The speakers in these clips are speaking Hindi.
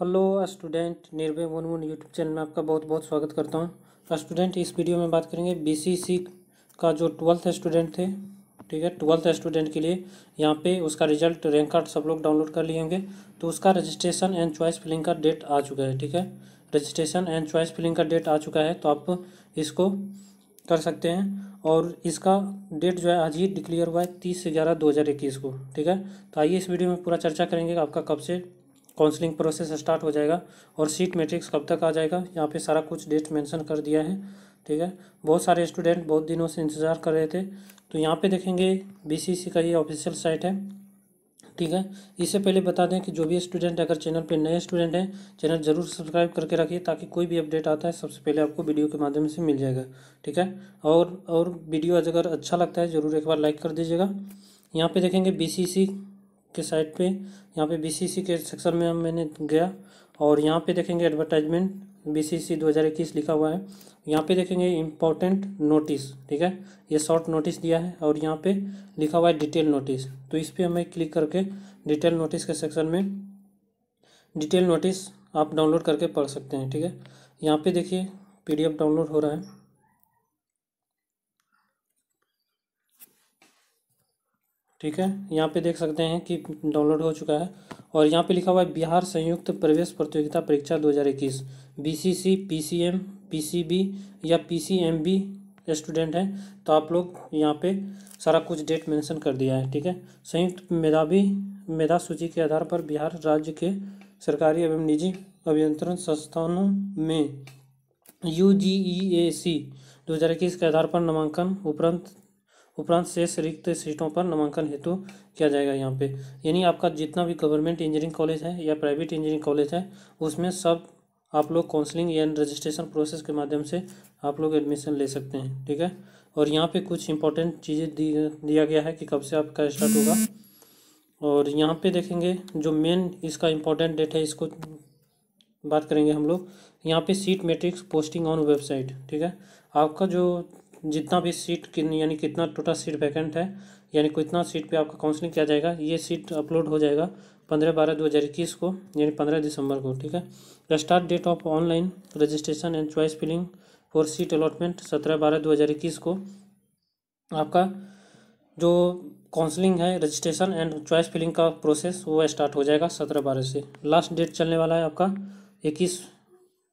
हेलो स्टूडेंट निर्भय मुनमुन यूट्यूब चैनल में आपका बहुत बहुत स्वागत करता हूँ स्टूडेंट इस वीडियो में बात करेंगे बीसीसी का जो ट्वेल्थ स्टूडेंट थे ठीक है ट्वेल्थ स्टूडेंट के लिए यहाँ पे उसका रिजल्ट रैंक कार्ड सब लोग डाउनलोड कर लिए होंगे तो उसका रजिस्ट्रेशन एंड चॉइस फिलिंग का डेट आ चुका है ठीक है रजिस्ट्रेशन एंड चॉइस फिलिंग का डेट आ चुका है तो आप इसको कर सकते हैं और इसका डेट जो है आज ही डिक्लेयर हुआ है तीस ग्यारह दो हज़ार इक्कीस को ठीक है तो आइए इस वीडियो में पूरा चर्चा करेंगे कि आपका कब से काउंसलिंग प्रोसेस स्टार्ट हो जाएगा और सीट मैट्रिक्स कब तक आ जाएगा यहाँ पे सारा कुछ डेट मेंशन कर दिया है ठीक है बहुत सारे स्टूडेंट बहुत दिनों से इंतज़ार कर रहे थे तो यहाँ पे देखेंगे बीसीसी का ये ऑफिशियल साइट है ठीक है इससे पहले बता दें कि जो भी स्टूडेंट अगर चैनल पे नए स्टूडेंट हैं चैनल ज़रूर सब्सक्राइब करके रखिए ताकि कोई भी अपडेट आता है सबसे पहले आपको वीडियो के माध्यम से मिल जाएगा ठीक है और और वीडियो अगर अच्छा लगता है ज़रूर एक बार लाइक कर दीजिएगा यहाँ पे देखेंगे बीसीसी के साइड पे यहाँ पे बीसीसी के सेक्शन में हम मैंने गया और यहाँ पे देखेंगे एडवर्टाइजमेंट बीसीसी 2021 लिखा हुआ है यहाँ पे देखेंगे इम्पोर्टेंट नोटिस ठीक है ये शॉर्ट नोटिस दिया है और यहाँ पे लिखा हुआ है डिटेल नोटिस तो इस पर हमें क्लिक करके डिटेल नोटिस के सेक्शन में डिटेल नोटिस आप डाउनलोड करके पढ़ सकते हैं ठीक है यहाँ पे देखिए पीडीएफ डाउनलोड हो रहा है ठीक है यहाँ पे देख सकते हैं कि डाउनलोड हो चुका है और यहाँ पे लिखा हुआ है बिहार संयुक्त प्रवेश प्रतियोगिता परीक्षा 2021 बीसीसी पीसीएम पीसीबी या पीसीएमबी स्टूडेंट हैं तो आप लोग यहाँ पे सारा कुछ डेट मेंशन कर दिया है ठीक है संयुक्त मेधावी मेधा सूची के आधार पर बिहार राज्य के सरकारी एवं निजी अभियंत्रण संस्थानों में यू जी ई ए सी दो हज़ार इक्कीस के आधार पर नामांकन उपरांत उपरांत शेष रिक्त सीटों पर नामांकन हेतु किया जाएगा यहाँ पे यानी आपका जितना भी गवर्नमेंट इंजीनियरिंग कॉलेज है या प्राइवेट इंजीनियरिंग कॉलेज है उसमें सब आप लोग काउंसलिंग एंड रजिस्ट्रेशन प्रोसेस के माध्यम से आप लोग एडमिशन ले सकते हैं ठीक है और यहाँ पे कुछ इंपॉर्टेंट चीज़ें दी दिया गया है कि कब से आपका स्टार्ट होगा और यहाँ पे देखेंगे जो मेन इसका इम्पोर्टेंट डेट है इसको बात करेंगे हम लोग यहाँ पे seat matrix posting on website ठीक है आपका जो जितना भी सीट कितनी यानी कितना टोटल सीट वैकेंट है यानी कितना सीट पे आपका काउंसलिंग किया जाएगा ये सीट अपलोड हो जाएगा पंद्रह बारह दो हज़ार इक्कीस को यानी पंद्रह दिसंबर को ठीक है start date of online registration and choice filling for seat allotment सत्रह बारह दो हज़ार इक्कीस को आपका जो काउंसलिंग है रजिस्ट्रेशन एंड चॉइस फिलिंग का प्रोसेस वो स्टार्ट हो जाएगा सत्रह बारह से लास्ट डेट चलने वाला है आपका इक्कीस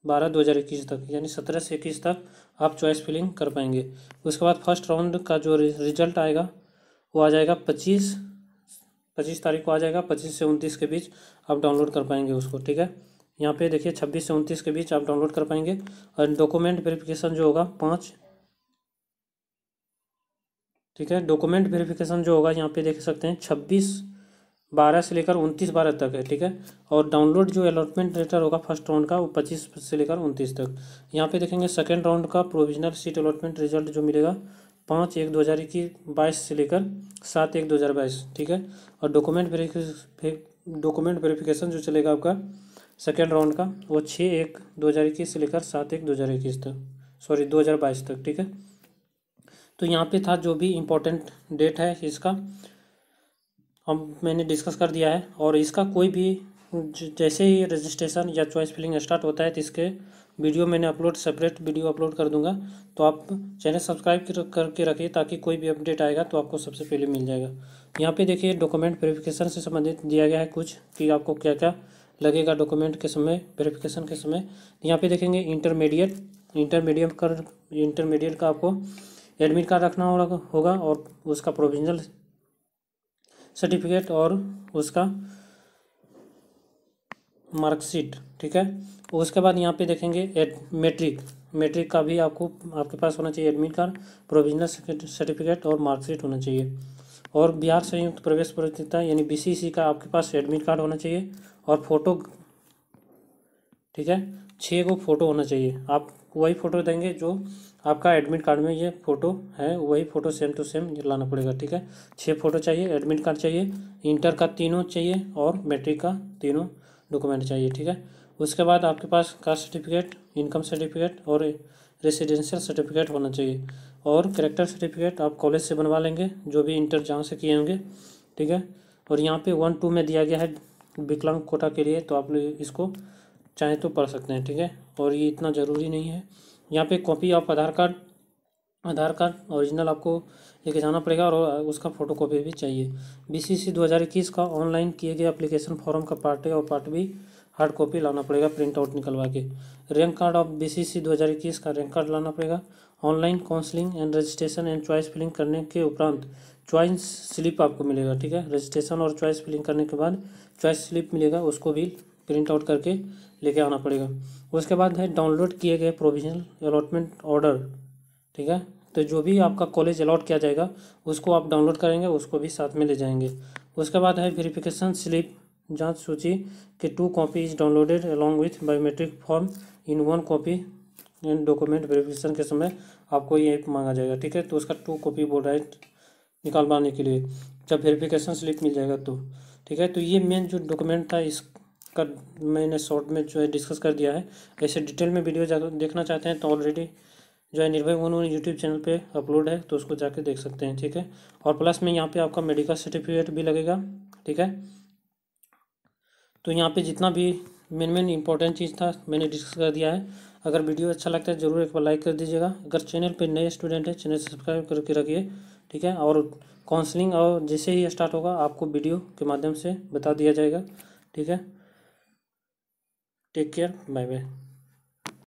बारह दो हज़ार इक्कीस तक यानी सत्रह से इक्कीस तक आप चॉइस फिलिंग कर पाएंगे उसके बाद फर्स्ट राउंड का जो रिजल्ट आएगा वो आ जाएगा पच्चीस पच्चीस तारीख को आ जाएगा पच्चीस से उनतीस के बीच आप डाउनलोड कर पाएंगे उसको ठीक है यहाँ पे देखिए छब्बीस से उनतीस के बीच आप डाउनलोड कर पाएंगे और डॉक्यूमेंट वेरिफिकेशन जो होगा पाँच ठीक है डॉक्यूमेंट वेरिफिकेशन जो होगा यहाँ पे देख सकते हैं छब्बीस बारह से लेकर उनतीस बारह तक है ठीक है और डाउनलोड जो अलॉटमेंट लेटर होगा फर्स्ट राउंड का वो पच्चीस से लेकर उनतीस तक यहाँ पे देखेंगे सेकेंड राउंड का प्रोविजनल सीट अलॉटमेंट रिजल्ट जो मिलेगा पाँच एक दो हज़ार इक्कीस बाईस से लेकर सात एक दो हज़ार बाईस ठीक है और डॉक्यूमेंट डॉक्यूमेंट वेरीफिकेशन जो चलेगा आपका सेकेंड राउंड का वो छः एक दो हज़ार इक्कीस से लेकर सात एक दो हज़ार इक्कीस तक सॉरी दो हज़ार बाईस तक ठीक है तो यहाँ पे था जो भी इम्पोर्टेंट डेट है इसका अब मैंने डिस्कस कर दिया है और इसका कोई भी जैसे ही रजिस्ट्रेशन या चॉइस फिलिंग स्टार्ट होता है तो इसके वीडियो मैंने अपलोड सेपरेट वीडियो अपलोड कर दूंगा तो आप चैनल सब्सक्राइब करके रखिए ताकि कोई भी अपडेट आएगा तो आपको सबसे पहले मिल जाएगा यहाँ पे देखिए डॉक्यूमेंट वेरिफिकेशन से संबंधित दिया गया है कुछ कि आपको क्या क्या लगेगा डॉक्यूमेंट के समय वेरिफिकेशन के समय यहाँ पे देखेंगे इंटरमीडिएट इंटरमीडिएट कर इंटरमीडिएट का आपको एडमिट कार्ड रखना होगा और उसका प्रोविजनल सर्टिफिकेट और उसका मार्कशीट ठीक है उसके बाद यहाँ पे देखेंगे एड मेट्रिक मेट्रिक का भी आपको आपके पास होना चाहिए एडमिट कार्ड प्रोविजनल सर्टिफिकेट और मार्कशीट होना चाहिए और बिहार संयुक्त प्रवेश प्रतियोगिता यानी बीसीसी का आपके पास एडमिट कार्ड होना चाहिए और फोटो ठीक है छः को फोटो होना चाहिए आप वही फ़ोटो देंगे जो आपका एडमिट कार्ड में ये फ़ोटो है वही फ़ोटो सेम टू सेम लाना पड़ेगा ठीक है छः फ़ोटो चाहिए एडमिट कार्ड चाहिए इंटर का तीनों चाहिए और मैट्रिक का तीनों डॉक्यूमेंट चाहिए ठीक है उसके बाद आपके पास कास्ट सर्टिफिकेट इनकम सर्टिफिकेट और रेसिडेंशियल सर्टिफिकेट होना चाहिए और करेक्टर सर्टिफिकेट आप कॉलेज से बनवा लेंगे जो भी इंटर जहाँ से किए होंगे ठीक है और यहाँ पे वन टू में दिया गया है विकलांग कोटा के लिए तो आप लोग इसको चाहें तो पढ़ सकते हैं ठीक है और ये इतना ज़रूरी नहीं है यहाँ पे copy of Aadhaar card Aadhaar card original आपको लेके जाना पड़ेगा और उसका फोटो कॉपी भी चाहिए बीसीसी 2021 का ऑनलाइन किए गए अप्लीकेशन फॉर्म का पार्ट और पार्ट भी हार्ड कॉपी लाना पड़ेगा प्रिंट आउट निकलवा के रैंक कार्ड ऑफ हज़ार इक्कीस का रैंक कार्ड लाना पड़ेगा online counselling and registration and choice filling करने के उपरांत चॉइस स्लिप आपको मिलेगा ठीक है रजिस्ट्रेशन और चॉइस फिलिंग करने के बाद चॉइस स्लिप मिलेगा उसको भी प्रिंट आउट करके लेके आना पड़ेगा उसके बाद है डाउनलोड किए गए प्रोविजनल अलॉटमेंट ऑर्डर ठीक है तो जो भी आपका कॉलेज अलॉट किया जाएगा उसको आप डाउनलोड करेंगे उसको भी साथ में ले जाएंगे उसके बाद है वेरीफिकेशन स्लिप जांच सूची के two copy is downloaded along with biometric form in one copy in document verification के समय आपको ये ऐप मांगा जाएगा ठीक है तो उसका टू कॉपी बोल रहा है पाने के लिए जब वेरिफिकेशन स्लिप मिल जाएगा तो ठीक है तो ये मेन जो डॉक्यूमेंट था इस कर मैंने शॉर्ट में जो है डिस्कस कर दिया है ऐसे डिटेल में वीडियो देखना चाहते हैं तो ऑलरेडी जो है निर्भय उन्होंने यूट्यूब चैनल पे अपलोड है तो उसको जाके देख सकते हैं ठीक है और प्लस में यहाँ पे आपका मेडिकल सर्टिफिकेट भी लगेगा ठीक है तो यहाँ पे जितना भी मेन मेन इंपॉर्टेंट चीज़ था मैंने डिस्कस कर दिया है अगर वीडियो अच्छा लगता है ज़रूर एक बार लाइक कर दीजिएगा अगर चैनल पर नए स्टूडेंट है चैनल सब्सक्राइब करके रखिए ठीक है और काउंसलिंग और जैसे ही स्टार्ट होगा आपको वीडियो के माध्यम से बता दिया जाएगा ठीक है take care bye bye